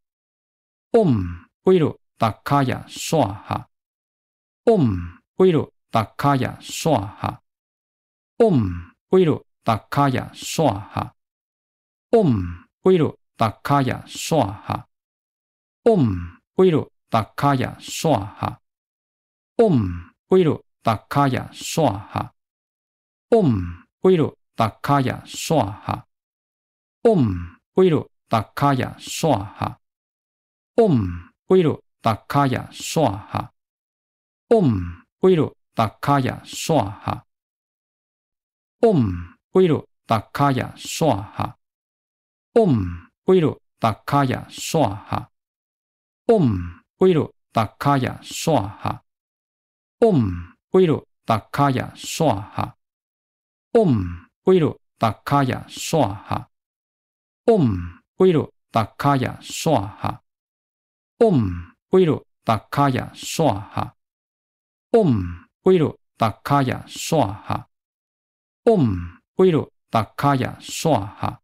Speaker 1: 嗡，维鲁达卡亚娑哈。嗡，维鲁达卡亚娑哈。嗡，归入达卡亚刹哈，嗡，归入达卡亚刹哈，嗡，归入达卡亚刹哈，嗡，归入达卡亚刹哈，嗡，归入达卡亚刹哈，嗡，归入达卡亚刹哈，嗡，归入达卡亚刹哈，嗡，归入达卡亚刹那。嗡，微罗达卡雅娑哈。嗡，微罗达卡雅娑哈。嗡，微罗达卡雅娑哈。嗡，微罗达卡雅娑哈。嗡，微罗达卡雅娑哈。嗡，微罗达卡雅娑哈。嗡，微罗达卡雅娑哈。嗡，微罗达卡雅娑哈。嗡，微罗达卡雅唰哈！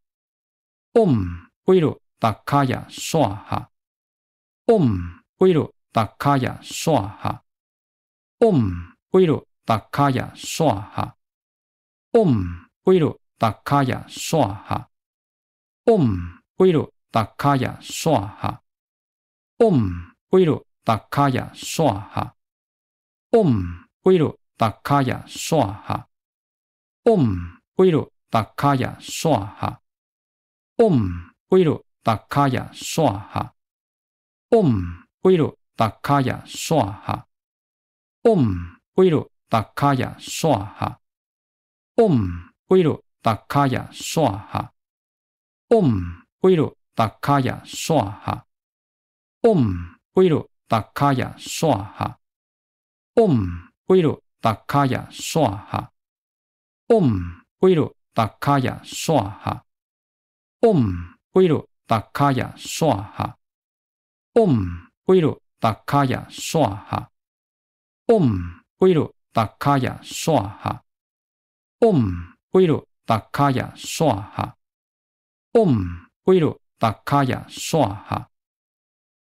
Speaker 1: 嗡，微罗达卡雅唰哈！嗡，微罗达卡雅唰哈！嗡，微罗达卡雅唰哈！嗡，微罗达卡雅唰哈！嗡，微罗达卡雅唰哈！嗡，微罗达卡雅唰哈！嗡，微罗达卡雅唰哈！嗡，微落达卡亚唰哈！嗡，微落达卡亚唰哈！嗡，微落达卡亚唰哈！嗡，微落达卡亚唰哈！嗡，微落达卡亚唰哈！嗡，微落达卡亚唰哈！嗡，微落达卡亚唰哈！嗡，微落达卡亚唰哈！オムウィルダカヤソアハ。オムウィルダカヤソアハ。オムウィルダカヤソアハ。オムウィルダカヤソアハ。オムウィルダカヤソアハ。オムウィルダカヤソアハ。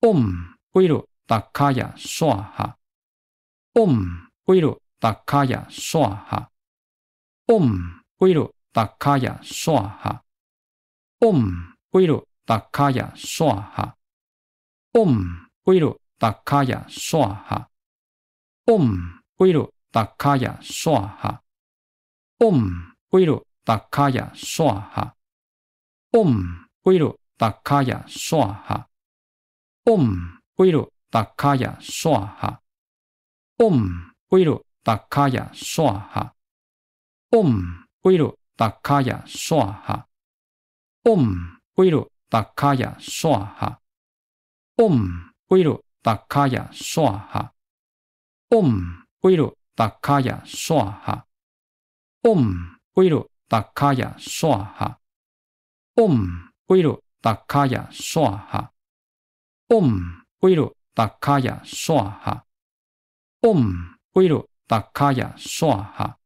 Speaker 1: オムウィルダカヤソアハ。オムウィルダカヤソアハ。嗡，微鲁达卡亚唰哈！嗡，微鲁达卡亚唰哈！嗡，微鲁达卡亚唰哈！嗡，微鲁达卡亚唰哈！嗡，微鲁达卡亚唰哈！嗡，微鲁达卡亚唰哈！嗡，微鲁达卡亚唰哈！嗡，微鲁达卡亚唰哈！嗡，微落达卡亚唰哈！嗡，微落达卡亚唰哈！嗡，微落达卡亚唰哈！嗡，微落达卡亚唰哈！嗡，微落达卡亚唰哈！嗡，微落达卡亚唰哈！嗡，微落达卡亚唰哈！嗡，微落达卡亚唰哈！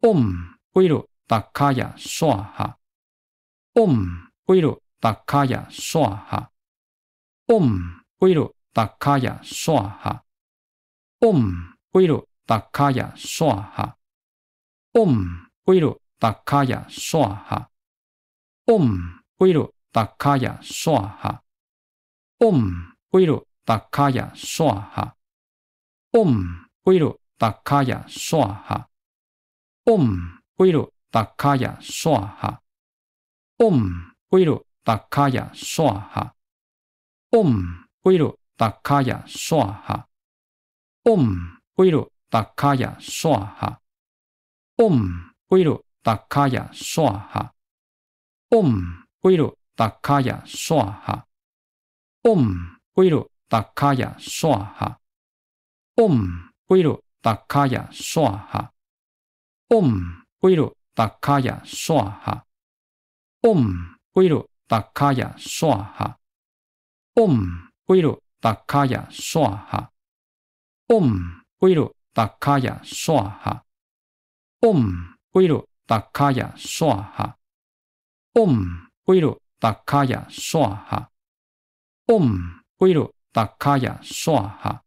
Speaker 1: 嗡，微落达卡亚唰哈！嗡，微落达卡亚唰哈！嗡，微落达卡亚唰哈！嗡，微落达卡亚唰哈！嗡，微落达卡亚唰哈！嗡，微落达卡亚唰哈！嗡，微落达卡亚唰哈！嗡，微落达卡亚唰哈！嗡，归入达卡亚刹哈，嗡，归入达卡亚刹哈，嗡，归入达卡亚刹哈，嗡，归入达卡亚刹哈，嗡，归入达卡亚刹哈，嗡，归入达卡亚刹哈，嗡，归入达卡亚刹哈，嗡，归入达卡亚刹那。嗡，微鲁达卡亚刷哈！嗡，微鲁达卡亚刷哈！嗡，微鲁达卡亚刷哈！嗡，微鲁达卡亚刷哈！嗡，微鲁达卡亚刷哈！嗡，微鲁达卡亚刷哈！嗡，微鲁达卡亚刷哈！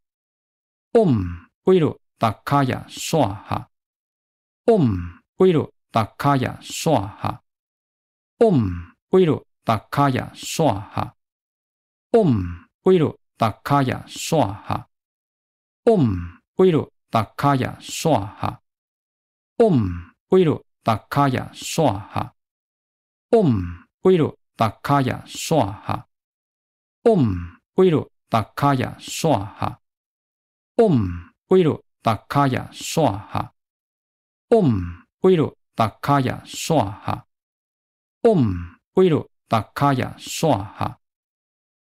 Speaker 1: 嗡，微鲁达卡亚刷哈！嗡，微落达卡亚唰哈！嗡，微落达卡亚唰哈！嗡，微落达卡亚唰哈！嗡，微落达卡亚唰哈！嗡，微落达卡亚唰哈！嗡，微落达卡亚唰哈！嗡，微落达卡亚唰哈！嗡，微落达卡亚唰哈！嗡，微弱，打卡呀，唰哈！嗡，微弱，打卡呀，唰哈！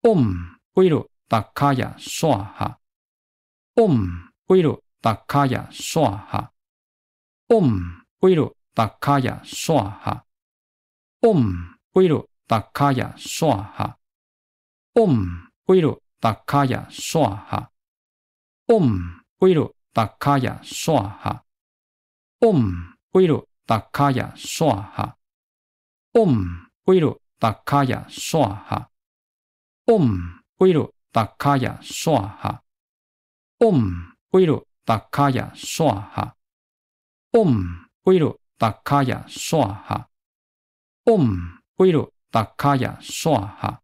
Speaker 1: 嗡，微弱，打卡呀，唰哈！嗡，微弱，打卡呀，唰哈！嗡，微弱，打卡呀，唰哈！嗡，微弱，打卡呀，唰哈！嗡，微弱，打卡呀，唰哈！嗡，微弱，打卡呀，唰哈！嗡，归入达卡亚唰哈！嗡，归入达卡亚唰哈！嗡，归入达卡亚唰哈！嗡，归入达卡亚唰哈！嗡，归入达卡亚唰哈！嗡，归入达卡亚唰哈！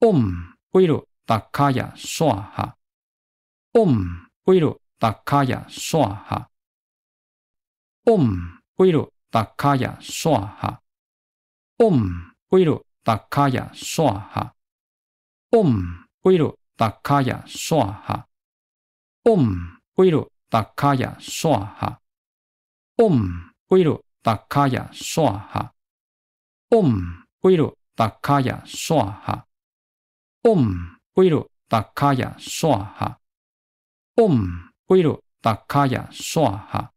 Speaker 1: 嗡，归入达卡亚唰哈！嗡，归入达卡亚唰哈！嗡，归鲁达卡亚娑哈。嗡，归鲁达卡亚娑哈。嗡，归鲁达卡亚娑哈。嗡，归鲁达卡亚娑哈。嗡，归鲁达卡亚娑哈。嗡，归鲁达卡亚娑哈。嗡，归鲁达卡亚娑哈。嗡，归鲁达卡亚娑哈。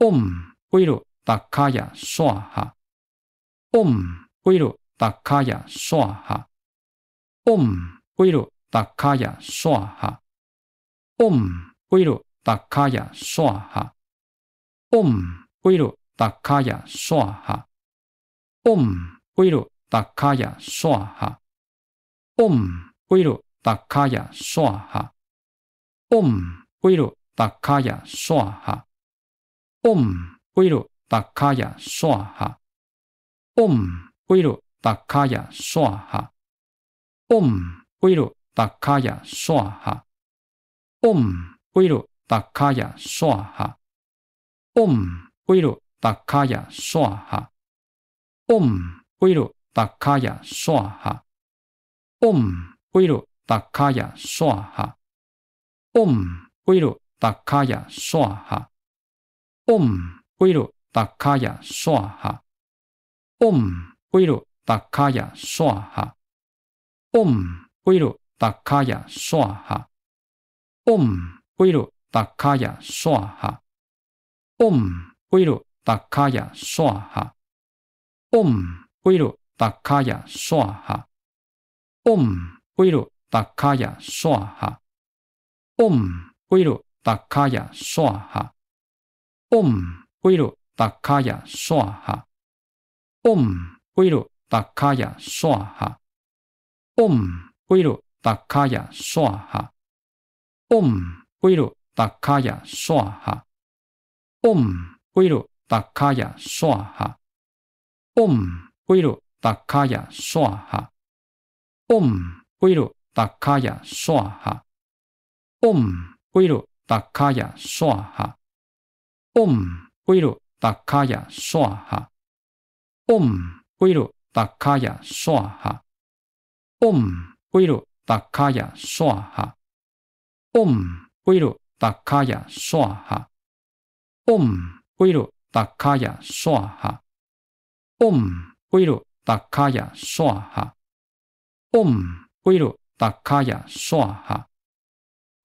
Speaker 1: 嗡，微落达卡亚唰哈！嗡，微落达卡亚唰哈！嗡，微落达卡亚唰哈！嗡，微落达卡亚唰哈！嗡，微落达卡亚唰哈！嗡，微落达卡亚唰哈！嗡，微落达卡亚唰哈！嗡，微落达卡亚唰哈！嗡，微落达卡亚唰哈！嗡，微落达卡亚唰哈！嗡，微落达卡亚唰哈！嗡，微落达卡亚唰哈！嗡，微落达卡亚唰哈！嗡，微落达卡亚唰哈！嗡，微落达卡亚唰哈！嗡，微落达卡亚唰哈！嗡，微罗达卡雅唰哈！嗡，微罗达卡雅唰哈！嗡，微罗达卡雅唰哈！嗡，微罗达卡雅唰哈！嗡，微罗达卡雅唰哈！嗡，微罗达卡雅唰哈！嗡，微罗达卡雅唰哈！嗡，微罗达卡雅唰哈！嗡，归鲁达卡亚刷哈，嗡，归鲁达卡亚刷哈，嗡，归鲁达卡亚刷哈，嗡，归鲁达卡亚刷哈，嗡，归鲁达卡亚刷哈，嗡，归鲁达卡亚刷哈，嗡，归鲁达卡亚刷哈，嗡，归鲁达卡亚刹那。オムウィルダカヤソアハ。オムウィルダカヤソアハ。オムウィルダカヤソアハ。オムウィルダカヤソアハ。オムウィルダカヤソアハ。オムウィルダカヤソアハ。オムウィルダカヤソアハ。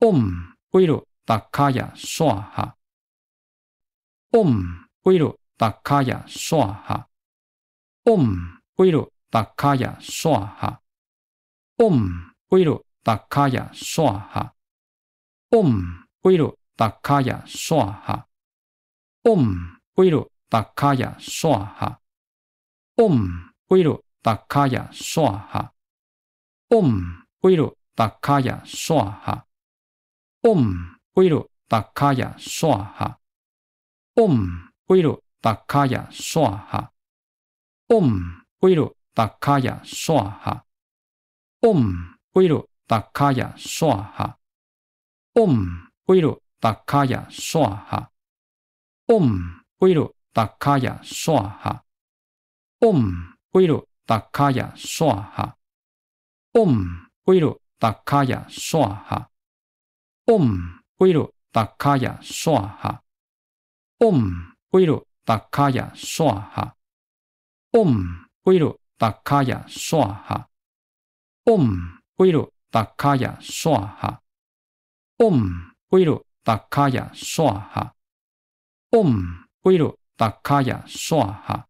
Speaker 1: オムウィルダカヤソアハ。嗡，微落达卡亚唰哈！嗡，微落达卡亚唰哈！嗡，微落达卡亚唰哈！嗡，微落达卡亚唰哈！嗡，微落达卡亚唰哈！嗡，微落达卡亚唰哈！嗡，微落达卡亚唰哈！嗡，微落达卡亚唰哈！嗡，微落达卡亚唰哈！嗡，微落达卡亚唰哈！嗡，微落达卡亚唰哈！嗡，微落达卡亚唰哈！嗡，微落达卡亚唰哈！嗡，微落达卡亚唰哈！嗡，微落达卡亚唰哈！嗡，微落达卡亚唰哈！嗡，归鲁达卡亚刹哈，嗡，归鲁达卡亚刹哈，嗡，归鲁达卡亚刹哈，嗡，归鲁达卡亚刹哈，嗡，归鲁达卡亚刹哈，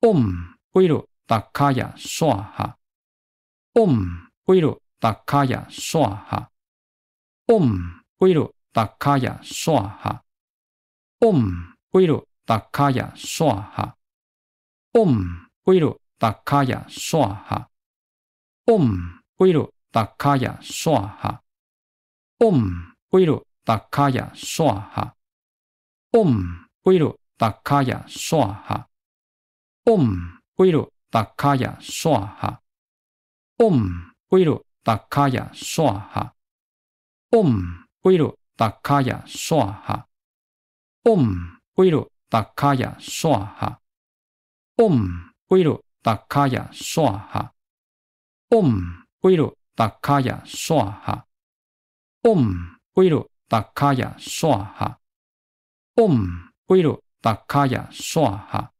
Speaker 1: 嗡，归鲁达卡亚刹哈，嗡，归鲁达卡亚刹哈，嗡，归鲁达卡亚刹那。嗡，微鲁打卡呀，唰哈！嗡，微鲁打卡呀，唰哈！嗡，微鲁打卡呀，唰哈！嗡，微鲁打卡呀，唰哈！嗡，微鲁打卡呀，唰哈！嗡，微鲁打卡呀，唰哈！嗡，微鲁打卡呀，唰哈！嗡，微鲁打卡呀，唰哈！嗡，微罗达卡雅唰哈！嗡，微罗达卡雅唰哈！嗡，微罗达卡雅唰哈！嗡，微罗达卡雅唰哈！嗡，微罗达卡雅唰哈！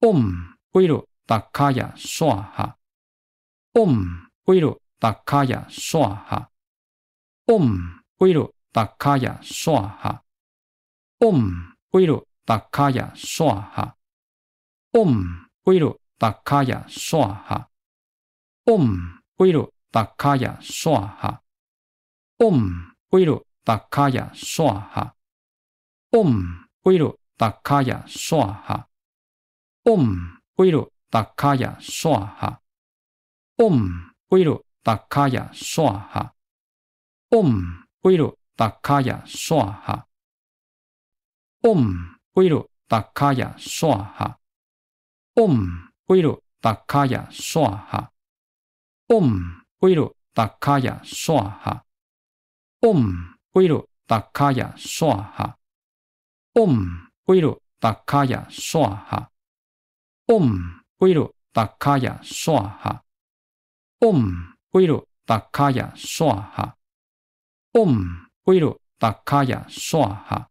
Speaker 1: 嗡，微罗达卡雅唰哈！嗡，微罗达卡雅唰哈！嗡，微罗达卡雅唰哈！嗡，微罗达卡雅唰哈！嗡，微罗达卡雅唰哈！嗡，微罗达卡雅唰哈！嗡，微罗达卡雅唰哈！嗡，微罗达卡雅唰哈！嗡，微罗达卡雅唰哈！嗡，微罗达卡雅唰哈！嗡，微罗达卡雅唰哈！嗡，微落达卡亚唰哈！嗡，微落达卡亚唰哈！嗡，微落达卡亚唰哈！嗡，微落达卡亚唰哈！嗡，微落达卡亚唰哈！嗡，微落达卡亚唰哈！嗡，微落达卡亚唰哈！嗡，微落达卡亚唰哈！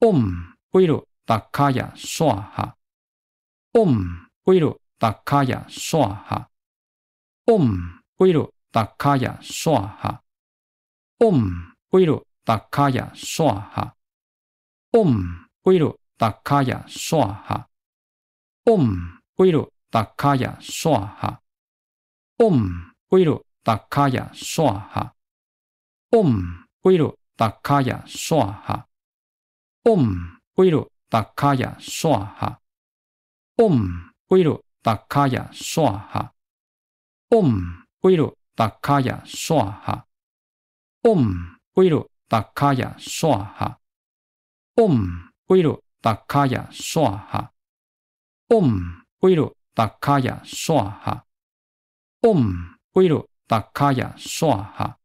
Speaker 1: 嗡，微鲁达卡亚刷哈！嗡，微鲁达卡亚刷哈！嗡，微鲁达卡亚刷哈！嗡，微鲁达卡亚刷哈！嗡，微鲁达卡亚刷哈！嗡，微鲁达卡亚刷哈！嗡，微鲁达卡亚刷哈！嗡，微鲁达卡亚刷哈！嗡，微鲁达卡亚唰哈！嗡，微鲁达卡亚唰哈！嗡，微鲁达卡亚唰哈！嗡，微鲁达卡亚唰哈！嗡，微鲁达卡亚唰哈！嗡，微鲁达卡亚唰哈！嗡，微鲁达卡亚唰哈！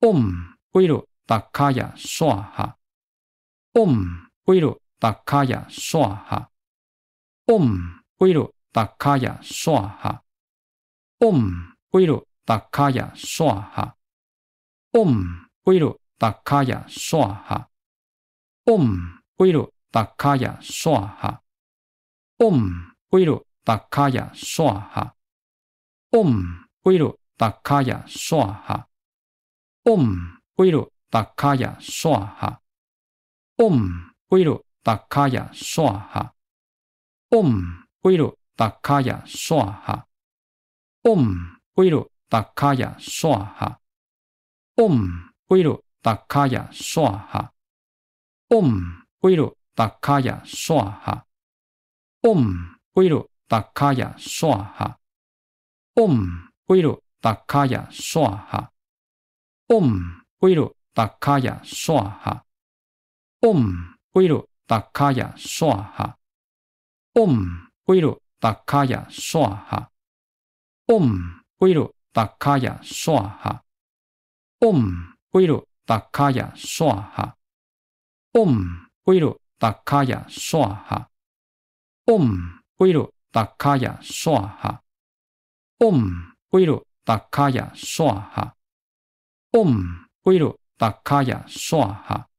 Speaker 1: 嗡，微鲁达卡亚唰哈！嗡，微落达卡亚唰哈！嗡，微落达卡亚唰哈！嗡，微落达卡亚唰哈！嗡，微落达卡亚唰哈！嗡，微落达卡亚唰哈！嗡，微落达卡亚唰哈！嗡，微落达卡亚唰哈！嗡，微落达卡亚唰哈！嗡，微鲁达卡亚唰哈！嗡，微鲁达卡亚唰哈！嗡，微鲁达卡亚唰哈！嗡，微鲁达卡亚唰哈！嗡，微鲁达卡亚唰哈！嗡，微鲁达卡亚唰哈！嗡，微鲁达卡亚唰哈！嗡，微鲁达卡亚唰哈！嗡，归入达卡亚刹哈，嗡，归入达卡亚刹哈，嗡，归入达卡亚刹哈，嗡，归入达卡亚刹哈，嗡，归入达卡亚刹哈，嗡，归入达卡亚刹哈，嗡，归入达卡亚刹哈，嗡，归入达卡亚刹那。